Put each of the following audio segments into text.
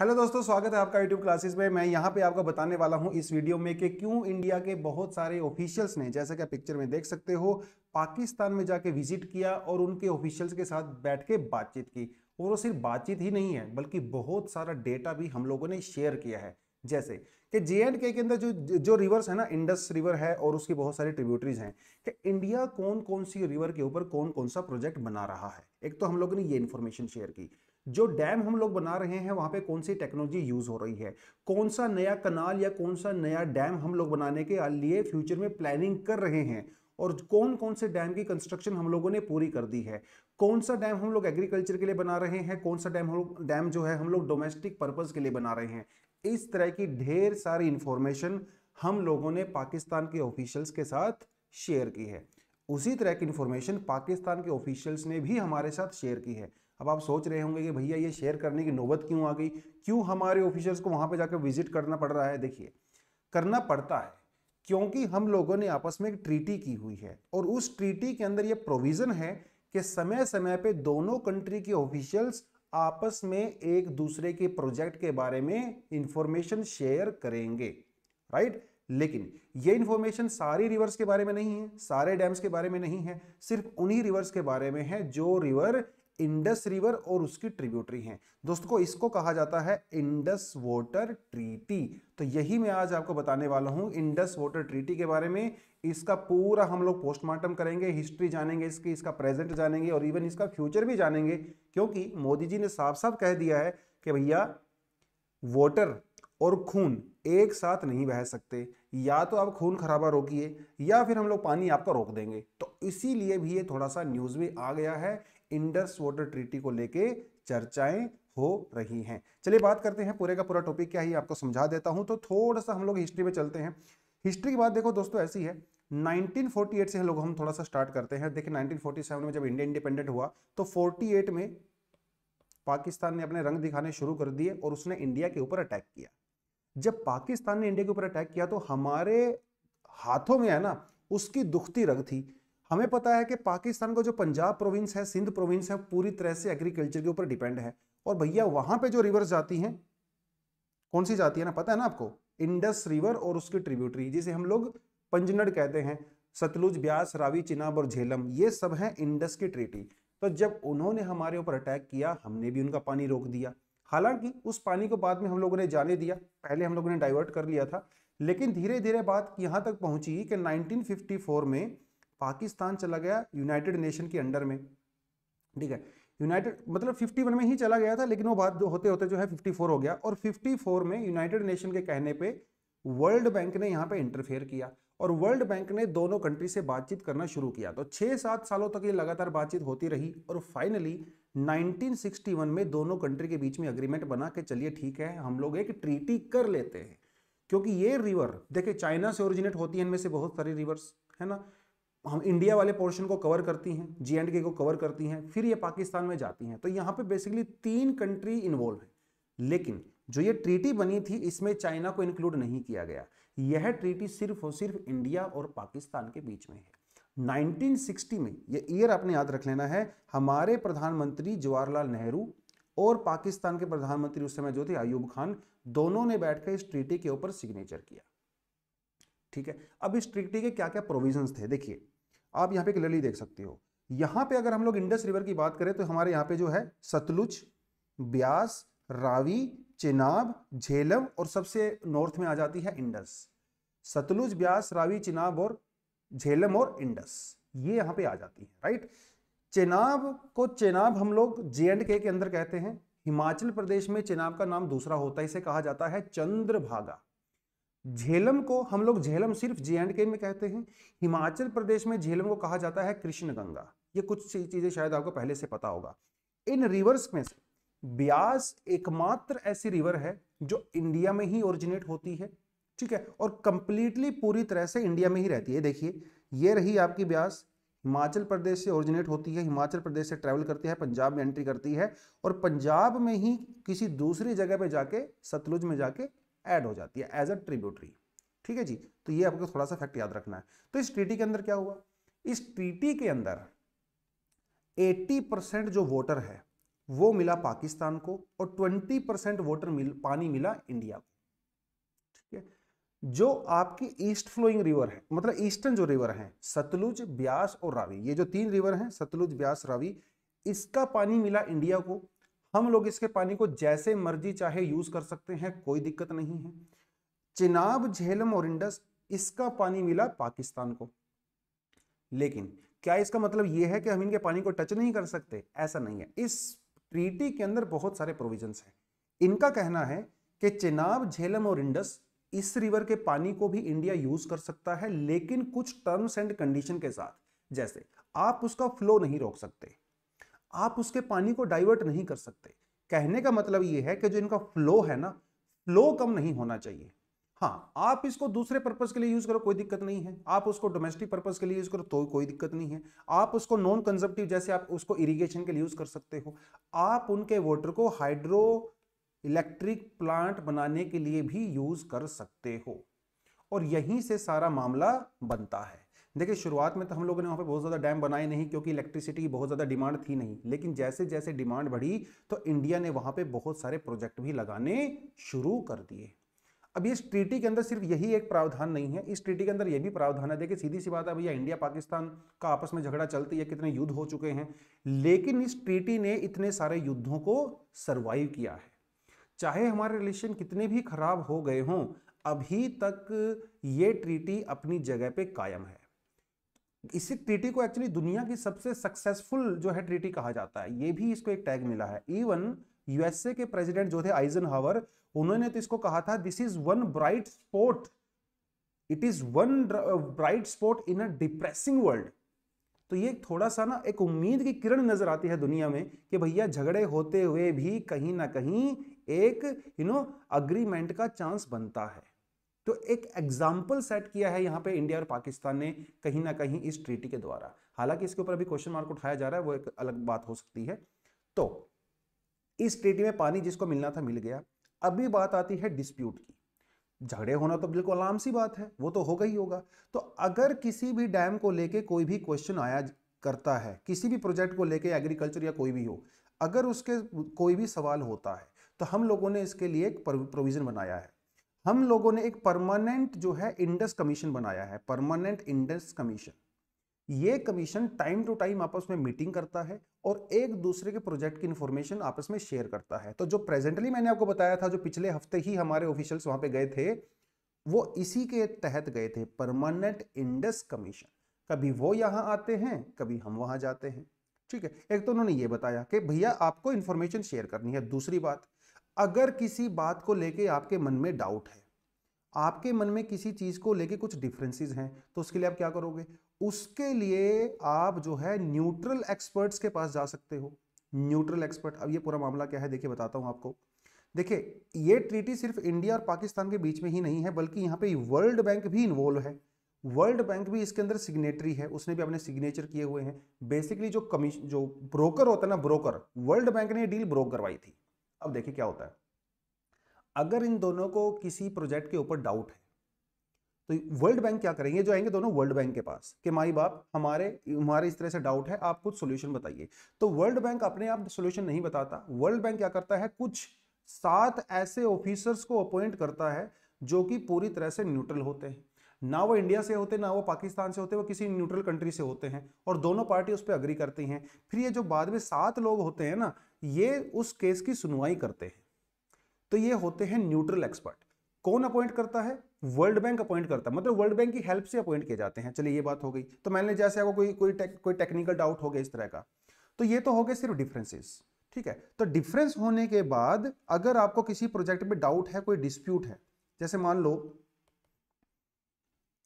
hello दोस्तों स्वागत है आपका यूट्यूब क्लासेस में मैं यहाँ पे आपको बताने वाला हूँ इस वीडियो में कि क्यों इंडिया के बहुत सारे ऑफिशियल्स ने जैसा कि आप पिक्चर में देख सकते हो पाकिस्तान में जाके विजिट किया और उनके ऑफिशियल्स के साथ बैठ के बातचीत की और वो सिर्फ बातचीत ही नहीं है बल्कि बहुत सारा डेटा भी हम लोगों ने शेयर किया है जैसे कि जे एंड के अंदर जो जो रिवर्स है ना इंडस रिवर है और उसकी बहुत सारी ट्रिब्यूटरीज हैं कि इंडिया कौन कौन सी रिवर के ऊपर कौन कौन सा प्रोजेक्ट बना रहा है एक तो हम लोगों ने ये इन्फॉर्मेशन शेयर की जो डैम हम लोग बना रहे हैं वहाँ पे कौन सी टेक्नोलॉजी यूज़ हो रही है कौन सा नया कनाल या कौन सा नया डैम हम लोग बनाने के लिए फ्यूचर में प्लानिंग कर रहे हैं और कौन कौन से डैम की कंस्ट्रक्शन हम लोगों ने पूरी कर दी है कौन सा डैम हम लोग एग्रीकल्चर के लिए बना रहे हैं कौन सा डैम हम लोग डैम जो है हम लोग डोमेस्टिक पर्पज़ के लिए बना रहे हैं इस तरह की ढेर सारी इन्फॉर्मेशन हम लोगों ने पाकिस्तान के ऑफिशियल्स के साथ शेयर की है उसी तरह की इंफॉर्मेशन पाकिस्तान के ऑफिशियल्स ने भी हमारे साथ शेयर की है अब आप सोच रहे होंगे कि भैया ये शेयर करने की नौबत क्यों आ गई क्यों हमारे ऑफिशर्स को वहाँ पर जाकर विजिट करना पड़ रहा है देखिए करना पड़ता है क्योंकि हम लोगों ने आपस में एक ट्रीटी की हुई है और उस ट्रीटी के अंदर ये प्रोविज़न है कि समय समय पे दोनों कंट्री के ऑफिशियल्स आपस में एक दूसरे के प्रोजेक्ट के बारे में इंफॉर्मेशन शेयर करेंगे राइट लेकिन ये इन्फॉर्मेशन सारी रिवर्स के बारे में नहीं है सारे डैम्स के बारे में नहीं है सिर्फ उन्हीं रिवर्स के बारे में है जो रिवर इंडस रिवर और उसकी ट्रिब्यूटरी हैं दोस्तों को इसको कहा जाता है इंडस वाटर ट्रीटी तो यही मैं आज आपको बताने वाला हूं इंडस वाटर ट्रीटी के बारे में इसका पूरा हम लोग पोस्टमार्टम करेंगे हिस्ट्री जानेंगे इसकी इसका प्रेजेंट जानेंगे और इवन इसका फ्यूचर भी जानेंगे क्योंकि मोदी जी ने साफ साफ कह दिया है कि भैया वाटर और खून एक साथ नहीं बह सकते या तो आप खून खराबा रोकिए या फिर हम लोग पानी आपका रोक देंगे तो इसीलिए भी ये थोड़ा सा न्यूज़ में आ गया है इंडस वाटर ट्रीटी को लेके चर्चाएं हो रही हैं चलिए बात करते हैं पूरे का पूरा टॉपिक क्या है आपको समझा देता हूं तो थोड़ा सा हम लोग हिस्ट्री में चलते हैं हिस्ट्री की बात देखो दोस्तों ऐसी है 1948 से लोग हम थोड़ा सा स्टार्ट करते हैं देखिए 1947 में जब इंडिया इंडिपेंडेंट हुआ तो 48 में पाकिस्तान ने अपने रंग दिखाने शुरू कर दिए और उसने इंडिया के ऊपर अटैक किया जब पाकिस्तान ने इंडिया के ऊपर अटैक किया तो हमारे हाथों में है ना उसकी दुखती रग थी हमें पता है कि पाकिस्तान का जो पंजाब प्रोविंस है सिंध प्रोविंस है पूरी तरह से एग्रीकल्चर के ऊपर डिपेंड है और भैया वहां पे जो रिवर्स जाती हैं कौन सी जाती है ना पता है ना आपको इंडस रिवर और उसकी ट्रिब्यूटरी जिसे हम लोग पंजनड़ कहते हैं सतलुज ब्यास रावी चिनाब और झेलम ये सब है इंडस की ट्रीटी तो जब उन्होंने हमारे ऊपर अटैक किया हमने भी उनका पानी रोक दिया हालांकि उस पानी को बाद में हम लोगों ने जाने दिया पहले हम लोगों ने डाइवर्ट कर लिया था लेकिन धीरे धीरे बात यहाँ तक पहुंची कि 1954 में पाकिस्तान चला गया यूनाइटेड नेशन के अंडर में ठीक है यूनाइटेड मतलब 51 में ही चला गया था लेकिन वो बात होते होते जो है 54 हो गया और 54 में यूनाइटेड नेशन के कहने पे वर्ल्ड बैंक ने यहाँ पे इंटरफेयर किया और वर्ल्ड बैंक ने दोनों कंट्री से बातचीत करना शुरू किया तो छह सात सालों तक ये लगातार बातचीत होती रही और फाइनली 1961 में दोनों कंट्री के बीच में अग्रीमेंट बना के चलिए ठीक है हम लोग एक ट्रीटी कर लेते हैं क्योंकि ये रिवर देखिए चाइना से ओरिजिनेट होती है इनमें से बहुत सारी रिवर्स है ना हम इंडिया वाले पोर्शन को कवर करती हैं जी एंड के को कवर करती हैं फिर ये पाकिस्तान में जाती हैं तो यहाँ पे बेसिकली तीन कंट्री इन्वॉल्व है लेकिन जो ये ट्रीटी बनी थी इसमें चाइना को इंक्लूड नहीं किया गया यह ट्रीटी सिर्फ और सिर्फ इंडिया और पाकिस्तान के बीच में है 1960 में यह ईयर आपने याद रख लेना है हमारे प्रधानमंत्री जवाहरलाल नेहरू और पाकिस्तान के प्रधानमंत्री उस समय जो थे अयूब खान दोनों ने बैठकर इस ट्रीटी के ऊपर सिग्नेचर किया ठीक है अब इस ट्रीटी के क्या क्या प्रोविजंस थे देखिए आप यहां पे क्लियरली देख सकते हो यहां पे अगर हम लोग इंडस रिवर की बात करें तो हमारे यहाँ पे जो है सतलुज ब्यास रावी चिनाब झेलम और सबसे नॉर्थ में आ जाती है इंडस सतलुज ब्यास रावी चिनाब और झेलम और इंडस ये यहाँ पे आ जाती है राइट चेनाब को चेनाब हम लोग जे एंड के अंदर कहते हैं हिमाचल प्रदेश में चेनाब का नाम दूसरा होता है इसे कहा जाता है चंद्रभागा झेलम को हम लोग झेलम सिर्फ जे एंड के में कहते हैं हिमाचल प्रदेश में झेलम को कहा जाता है कृष्ण गंगा ये कुछ चीजें शायद आपको पहले से पता होगा इन रिवर्स में से ब्यास एकमात्र ऐसी रिवर है जो इंडिया में ही ओरिजिनेट होती है ठीक है और कंप्लीटली पूरी तरह से इंडिया में ही रहती है देखिए ये रही आपकी ब्यास हिमाचल प्रदेश से ओरिजिनेट होती है हिमाचल प्रदेश से ट्रेवल करती है पंजाब में एंट्री करती है और पंजाब में ही किसी दूसरी जगह पे जाके सतलुज में जाके ऐड हो जाती है एज अ ट्रिब्यूटरी ठीक है जी तो ये आपको थोड़ा सा फैक्ट याद रखना है तो इस ट्रीटी के अंदर क्या हुआ इस ट्रीटी के अंदर 80 परसेंट जो वोटर है वो मिला पाकिस्तान को और 20 परसेंट वोटर मिल पानी मिला इंडिया को ठीक है जो आपकी ईस्ट फ्लोइंग रिवर है मतलब ईस्टर्न जो रिवर है सतलुज ब्यास और रावी ये जो तीन रिवर हैं सतलुज ब्यास रावी इसका पानी मिला इंडिया को हम लोग इसके पानी को जैसे मर्जी चाहे यूज कर सकते हैं कोई दिक्कत नहीं है चिनाब झेलम और इंडस इसका पानी मिला पाकिस्तान को लेकिन क्या इसका मतलब यह है कि हम इनके पानी को टच नहीं कर सकते ऐसा नहीं है इस ट्रीटी के अंदर बहुत सारे प्रोविजंस हैं इनका कहना है कि चेनाब झेलम और इंडस इस रिवर के पानी को भी इंडिया यूज कर सकता है लेकिन कुछ टर्म्स एंड कंडीशन के साथ जैसे आप उसका फ्लो नहीं रोक सकते आप उसके पानी को डाइवर्ट नहीं कर सकते कहने का मतलब यह है कि जो इनका फ्लो है ना फ्लो कम नहीं होना चाहिए हाँ आप इसको दूसरे पर्पज के लिए यूज करो कोई दिक्कत नहीं है आप उसको डोमेस्टिक पर्पज के लिए यूज करो तो कोई दिक्कत नहीं है आप उसको नॉन कंजप्टिव जैसे आप उसको इरीगेशन के लिए यूज कर सकते हो आप उनके वाटर को हाइड्रो इलेक्ट्रिक प्लांट बनाने के लिए भी यूज कर सकते हो और यहीं से सारा मामला बनता है देखिए शुरुआत में तो हम लोगों ने वहाँ पे बहुत ज़्यादा डैम बनाए नहीं क्योंकि इलेक्ट्रिसिटी की बहुत ज़्यादा डिमांड थी नहीं लेकिन जैसे जैसे डिमांड बढ़ी तो इंडिया ने वहाँ पे बहुत सारे प्रोजेक्ट भी लगाने शुरू कर दिए अब इस ट्रीटी के अंदर सिर्फ यही एक प्रावधान नहीं है इस ट्रीटी के अंदर यह भी प्रावधान है देखिए सीधी सी बात है भैया इंडिया पाकिस्तान का आपस में झगड़ा चलती है कितने युद्ध हो चुके हैं लेकिन इस ट्रीटी ने इतने सारे युद्धों को सर्वाइव किया है चाहे हमारे रिलेशन कितने भी खराब हो गए हों अभी तक ये ट्रीटी अपनी जगह पे कायम है इसी ट्रीटी को एक्चुअली दुनिया की सबसे सक्सेसफुल जो है ट्रीटी कहा जाता है ये भी इसको एक टैग मिला है इवन यूएसए के प्रेसिडेंट जो थे आइजन हावर उन्होंने तो इसको कहा था this is one bright spot it is one bright spot in a depressing world तो ये थोड़ा सा ना एक उम्मीद की किरण नजर आती है दुनिया में कि भैया झगड़े होते हुए भी कहीं ना कहीं एक यू नो अग्रीमेंट का चांस बनता है तो एक एग्जाम्पल सेट किया है यहाँ पे इंडिया और पाकिस्तान ने कहीं ना कहीं इस ट्रीटी के द्वारा हालांकि इसके ऊपर अभी क्वेश्चन मार्क उठाया जा रहा है वो एक अलग बात हो सकती है तो इस ट्रीटी में पानी जिसको मिलना था मिल गया अभी बात आती है डिस्प्यूट की झगड़े होना तो बिल्कुल आम सी बात है वो तो होगा ही होगा तो अगर किसी भी डैम को लेके कोई भी क्वेश्चन आया करता है किसी भी प्रोजेक्ट को लेके एग्रीकल्चर या कोई भी हो अगर उसके कोई भी सवाल होता है तो हम लोगों ने इसके लिए एक प्रोविज़न बनाया है हम लोगों ने एक परमानेंट जो है इंडस कमीशन बनाया है परमानेंट इंडस कमीशन ये कमीशन टाइम टू टाइम आपस में मीटिंग करता है और एक दूसरे के प्रोजेक्ट की इन्फॉर्मेशन आपस में शेयर करता है तो जो प्रेजेंटली मैंने आपको बताया था जो पिछले हफ्ते ही हमारे ऑफिशियल्स वहां पे गए थे वो इसी के तहत गए थे परमानेंट इंडस कमीशन कभी वो यहां आते हैं कभी हम वहां जाते हैं ठीक है एक तो उन्होंने ये बताया कि भैया आपको इन्फॉर्मेशन शेयर करनी है दूसरी बात अगर किसी बात को लेके आपके मन में डाउट है आपके मन में किसी चीज़ को लेके कुछ डिफरेंसेस हैं तो उसके लिए आप क्या करोगे उसके लिए आप जो है न्यूट्रल एक्सपर्ट्स के पास जा सकते हो न्यूट्रल एक्सपर्ट अब ये पूरा मामला क्या है देखिए बताता हूँ आपको देखिए ये ट्रीटी सिर्फ इंडिया और पाकिस्तान के बीच में ही नहीं है बल्कि यहाँ पे वर्ल्ड बैंक भी इन्वॉल्व है वर्ल्ड बैंक भी इसके अंदर सिग्नेटरी है उसने भी अपने सिग्नेचर किए हुए हैं बेसिकली जो कमीश जो ब्रोकर होता है ना ब्रोकर वर्ल्ड बैंक ने डील ब्रोक करवाई थी अब देखिए क्या होता है अगर इन दोनों को किसी प्रोजेक्ट के ऊपर डाउट है तो वर्ल्ड बैंक क्या करेंगे जो आएंगे दोनों वर्ल्ड बैंक के पास कि माई बाप हमारे हमारे इस तरह से डाउट है आप कुछ सोल्यूशन बताइए तो वर्ल्ड बैंक अपने आप सोल्यूशन नहीं बताता वर्ल्ड बैंक क्या करता है कुछ सात ऐसे ऑफिसर्स को अपॉइंट करता है जो कि पूरी तरह से न्यूट्रल होते हैं ना वो इंडिया से होते ना वो पाकिस्तान से होते वो किसी न्यूट्रल कंट्री से होते हैं और दोनों पार्टी उस पर अग्री करती हैं फिर ये जो बाद में सात लोग होते हैं ना ये उस केस की सुनवाई करते हैं तो ये होते हैं न्यूट्रल एक्सपर्ट कौन अपॉइंट करता है वर्ल्ड बैंक अपॉइंट करता है मतलब वर्ल्ड बैंक की हेल्प से अपॉइंट किए जाते हैं चलिए ये बात हो गई तो मैंने जैसे आपको कोई कोई टेक, कोई टेक्निकल डाउट हो गया इस तरह का तो ये तो हो गए सिर्फ डिफरेंसेस ठीक है तो डिफरेंस होने के बाद अगर आपको किसी प्रोजेक्ट में डाउट है कोई डिस्प्यूट है जैसे मान लो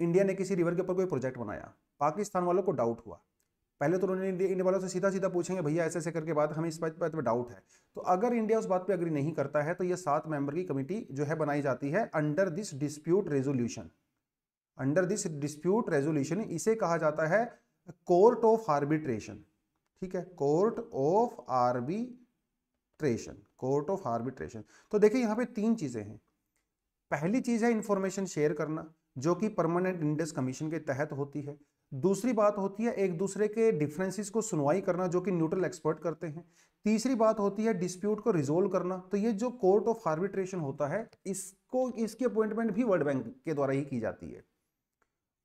इंडिया ने किसी रिवर के ऊपर कोई प्रोजेक्ट बनाया पाकिस्तान वालों को डाउट हुआ पहले तो उन्होंने इंडिया वालों से सीधा सीधा पूछेंगे भैया ऐसे ऐसे करके बात हमें इस बात पर डाउट है तो अगर इंडिया उस बात पर अग्री नहीं करता है तो यह सात मेंबर की कमेटी जो है बनाई जाती है under this dispute resolution under this dispute resolution इसे कहा जाता है कोर्ट ऑफ आर्बिट्रेशन ठीक है court of arbitration court of arbitration तो देखिए यहाँ पे तीन चीज़ें हैं पहली चीज़ है इंफॉर्मेशन शेयर करना जो कि परमानेंट इंडेस कमीशन के तहत होती है दूसरी बात होती है एक दूसरे के डिफरेंसेस को सुनवाई करना जो कि न्यूट्रल एक्सपर्ट करते हैं तीसरी बात होती है डिस्प्यूट को रिजोल्व करना तो ये जो कोर्ट ऑफ आर्बिट्रेशन होता है इसको इसकी अपॉइंटमेंट भी वर्ल्ड बैंक के द्वारा ही की जाती है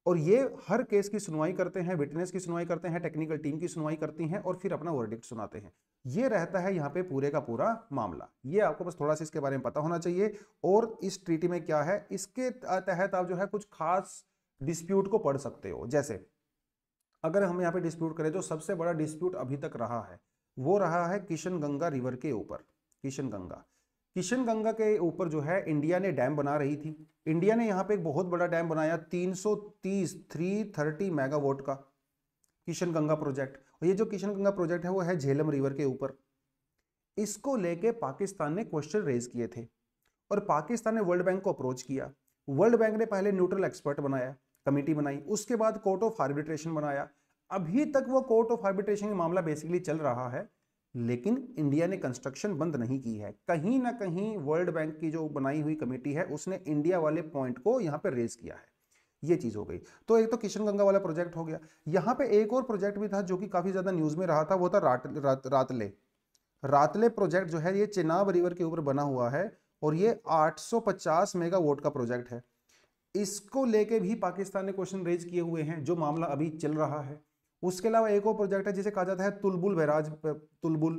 और ये हर केस की सुनवाई करते हैं विटनेस की सुनवाई करते हैं टेक्निकल टीम की सुनवाई करती हैं और फिर अपना वर्डिक्ट सुनाते हैं ये रहता है यहाँ पे पूरे का पूरा मामला ये आपको बस थोड़ा सा इसके बारे में पता होना चाहिए और इस ट्रीटी में क्या है इसके तहत आप जो है कुछ खास डिस्प्यूट को पढ़ सकते हो जैसे अगर हम यहाँ पे डिस्प्यूट करें तो सबसे बड़ा डिस्प्यूट अभी तक रहा है वो रहा है किशन गंगा रिवर के ऊपर किशन गंगा किशन गंगा के ऊपर जो है इंडिया ने डैम बना रही थी इंडिया ने यहाँ पे एक बहुत बड़ा डैम बनाया 330 थर्टी मेगावाट का किशन गंगा प्रोजेक्ट और ये जो किशन गंगा प्रोजेक्ट है वो है झेलम रिवर के ऊपर इसको लेके पाकिस्तान ने क्वेश्चन रेज किए थे और पाकिस्तान ने वर्ल्ड बैंक को अप्रोच किया वर्ल्ड बैंक ने पहले न्यूट्रल एक्सपर्ट बनाया कमेटी बनाई उसके बाद कोर्ट ऑफ आर्बिट्रेशन बनाया अभी तक वो कोर्ट ऑफ आर्बिट्रेशन का मामला बेसिकली चल रहा है लेकिन इंडिया ने कंस्ट्रक्शन बंद नहीं की है कहीं ना कहीं वर्ल्ड बैंक की जो बनाई हुई कमेटी है उसने इंडिया वाले पॉइंट को यहाँ पर रेज किया है ये चीज़ हो गई तो एक तो किशन गंगा वाला प्रोजेक्ट हो गया यहाँ पे एक और प्रोजेक्ट भी था जो कि काफ़ी ज़्यादा न्यूज़ में रहा था वो था रात, रात, रातले रातले प्रोजेक्ट जो है ये चेनाब रिवर के ऊपर बना हुआ है और ये 850 मेगावाट का प्रोजेक्ट है इसको लेके भी पाकिस्तान ने क्वेश्चन रेज किए हुए हैं जो मामला अभी चल रहा है उसके अलावा एक और प्रोजेक्ट है जिसे कहा जाता है Tulbul barrage Tulbul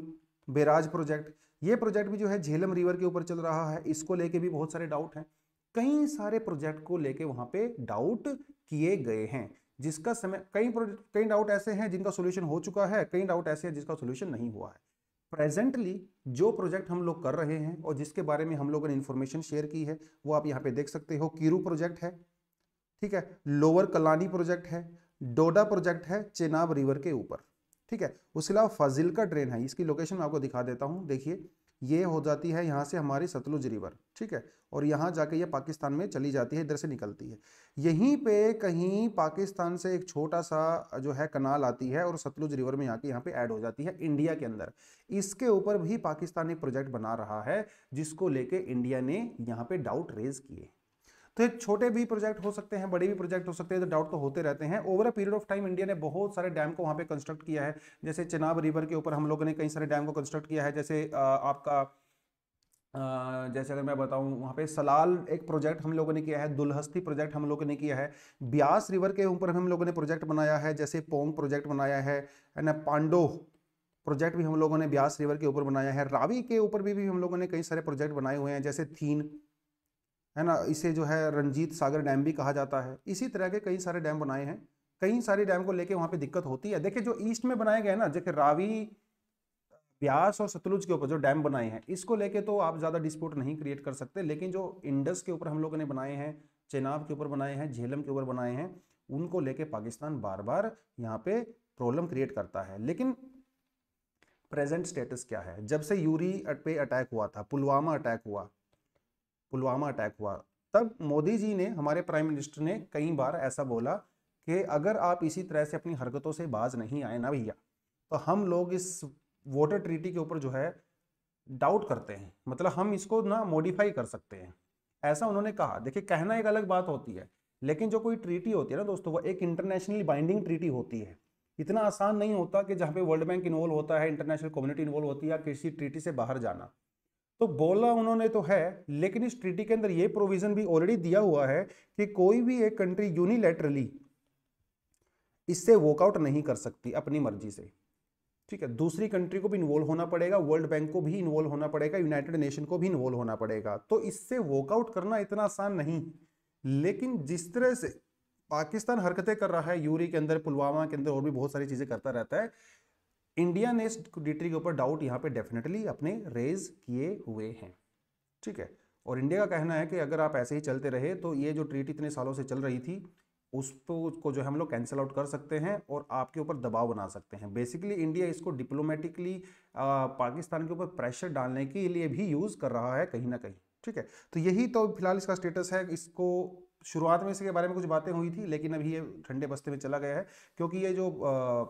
barrage project ये प्रोजेक्ट भी जो है झेलम रिवर के ऊपर चल रहा है इसको लेके भी बहुत सारे डाउट हैं कई सारे प्रोजेक्ट को लेके वहाँ पे डाउट किए गए हैं जिसका समय कई कई डाउट ऐसे हैं जिनका सोल्यूशन हो चुका है कई डाउट ऐसे हैं जिसका सोल्यूशन नहीं हुआ है प्रेजेंटली जो प्रोजेक्ट हम लोग कर रहे हैं और जिसके बारे में हम लोगों ने इन्फॉर्मेशन शेयर की है वो आप यहाँ पे देख सकते हो किरू प्रोजेक्ट है ठीक है लोअर कलानी प्रोजेक्ट है डोडा प्रोजेक्ट है चेनाब रिवर के ऊपर ठीक है उसके अलावा फाजिल का ड्रेन है इसकी लोकेशन मैं आपको दिखा देता हूँ देखिए ये हो जाती है यहाँ से हमारी सतलुज रिवर ठीक है और यहाँ जाके ये पाकिस्तान में चली जाती है इधर से निकलती है यहीं पे कहीं पाकिस्तान से एक छोटा सा जो है कनाल आती है और सतलुज रिवर में आके यहाँ पे ऐड हो जाती है इंडिया के अंदर इसके ऊपर भी पाकिस्तान एक प्रोजेक्ट बना रहा है जिसको लेके इंडिया ने यहाँ पे डाउट रेज किए तो ये छोटे भी प्रोजेक्ट हो सकते हैं बड़े भी प्रोजेक्ट हो सकते हैं तो डाउट तो होते रहते हैं over a period of time India ने बहुत सारे डैम को वहाँ पे कंस्ट्रक्ट किया है जैसे चिनाब रिवर के ऊपर हम लोगों ने कई सारे डैम को कंस्ट्रक्ट किया है जैसे आपका जैसे अगर मैं बताऊं वहाँ पे सलाल एक प्रोजेक्ट हम लोगों ने किया है दुलहस्ती प्रोजेक्ट हम लोगों ने किया है ब्यास रिवर के ऊपर हम लोगों ने प्रोजेक्ट बनाया है जैसे पोंग प्रोजेक्ट बनाया है एंड पांडो प्रोजेक्ट भी हम लोगों ने ब्यास रिवर के ऊपर बनाया है रावी के ऊपर भी, भी हम लोगों ने कई सारे प्रोजेक्ट बनाए हुए हैं जैसे थीन है ना इसे जो है रंजीत सागर डैम भी कहा जाता है इसी तरह के कई सारे डैम बनाए हैं कई सारे डैम को लेके वहाँ पे दिक्कत होती है देखिए जो ईस्ट में बनाए गए ना जैसे रावी ब्यास और सतलुज के ऊपर जो डैम बनाए हैं इसको लेके तो आप ज़्यादा डिस्प्यूट नहीं क्रिएट कर सकते लेकिन जो इंडस के ऊपर हम लोगों ने बनाए हैं चेनाब के ऊपर बनाए हैं झेलम के ऊपर बनाए हैं उनको लेके पाकिस्तान बार बार यहाँ पे प्रॉब्लम क्रिएट करता है लेकिन प्रेजेंट स्टेटस क्या है जब से यूरी पे अटैक हुआ था पुलवामा अटैक हुआ पुलवामा अटैक हुआ तब मोदी जी ने हमारे प्राइम मिनिस्टर ने कई बार ऐसा बोला कि अगर आप इसी तरह से अपनी हरकतों से बाज नहीं आए ना भैया तो हम लोग इस वोटर ट्रीटी के ऊपर जो है डाउट करते हैं मतलब हम इसको ना मॉडिफाई कर सकते हैं ऐसा उन्होंने कहा देखिए कहना एक अलग बात होती है लेकिन जो कोई ट्रीटी होती है ना दोस्तों वो एक इंटरनेशनली बाइंडिंग ट्रीटी होती है इतना आसान नहीं होता कि जहाँ पे वर्ल्ड बैंक इन्वॉल्व होता है इंटरनेशनल कम्युनिटी इन्वॉल्व होती है या किसी ट्रीटी से बाहर जाना तो बोला उन्होंने तो है लेकिन इस ट्रीटी के अंदर यह प्रोविजन भी ऑलरेडी दिया हुआ है कि कोई भी एक कंट्री यूनिलेटरली इससे वॉकआउट नहीं कर सकती अपनी मर्जी से ठीक है दूसरी कंट्री को भी इन्वॉल्व होना पड़ेगा वर्ल्ड बैंक को भी इन्वॉल्व होना पड़ेगा यूनाइटेड नेशन को भी इन्वॉल्व होना पड़ेगा तो इससे वॉकआउट करना इतना आसान नहीं लेकिन जिस तरह से पाकिस्तान हरकतें कर रहा है यूरी के अंदर पुलवामा के अंदर और भी बहुत सारी चीज़ें करता रहता है इंडिया ने इस डिट्री के ऊपर डाउट यहाँ पे डेफिनेटली अपने रेज किए हुए हैं ठीक है और इंडिया का कहना है कि अगर आप ऐसे ही चलते रहे तो ये जो ट्रीट इतने सालों से चल रही थी तो, उसको जो है हम लोग कैंसिल आउट कर सकते हैं और आपके ऊपर दबाव बना सकते हैं बेसिकली इंडिया इसको डिप्लोमेटिकली पाकिस्तान के ऊपर प्रेशर डालने के लिए भी यूज़ कर रहा है कहीं ना कहीं ठीक है तो यही तो फिलहाल इसका स्टेटस है इसको शुरुआत में इसके बारे में कुछ बातें हुई थी लेकिन अभी ये ठंडे बस्ते में चला गया है क्योंकि ये जो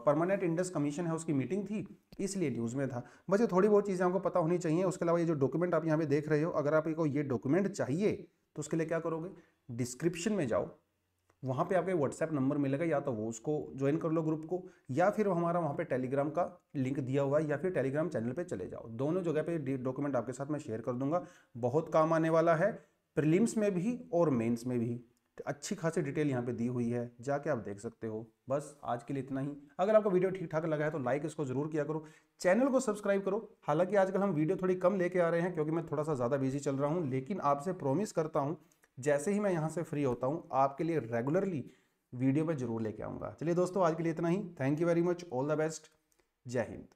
परमानेंट इंडस कमीशन है उसकी मीटिंग थी इसलिए न्यूज़ में था बस ये थोड़ी बहुत चीज़ें आपको पता होनी चाहिए उसके अलावा ये जो डॉक्यूमेंट आप यहाँ पे देख रहे हो अगर आपको ये डॉक्यूमेंट चाहिए तो उसके लिए क्या करोगे डिस्क्रिप्शन में जाओ वहाँ पे आपके व्हाट्सएप नंबर मिलेगा या तो वो उसको ज्वाइन कर लो ग्रुप को या फिर हमारा वहाँ पे टेलीग्राम का लिंक दिया हुआ है या फिर टेलीग्राम चैनल पे चले जाओ दोनों जगह पे डॉक्यूमेंट आपके साथ मैं शेयर कर दूंगा बहुत काम आने वाला है प्रीलिम्स में भी और मेंस में भी तो अच्छी खासी डिटेल यहाँ पे दी हुई है जाके आप देख सकते हो बस आज के लिए इतना ही अगर आपको वीडियो ठीक ठाक लगा है तो लाइक इसको जरूर किया करो चैनल को सब्सक्राइब करो हालांकि आजकल हम वीडियो थोड़ी कम लेके आ रहे हैं क्योंकि मैं थोड़ा सा ज़्यादा बिजी चल रहा हूँ लेकिन आपसे प्रोमिस करता हूँ जैसे ही मैं यहाँ से फ्री होता हूँ आपके लिए रेगुलरली वीडियो में जरूर लेके आऊँगा चलिए दोस्तों आज के लिए इतना ही thank you very much all the best जय हिंद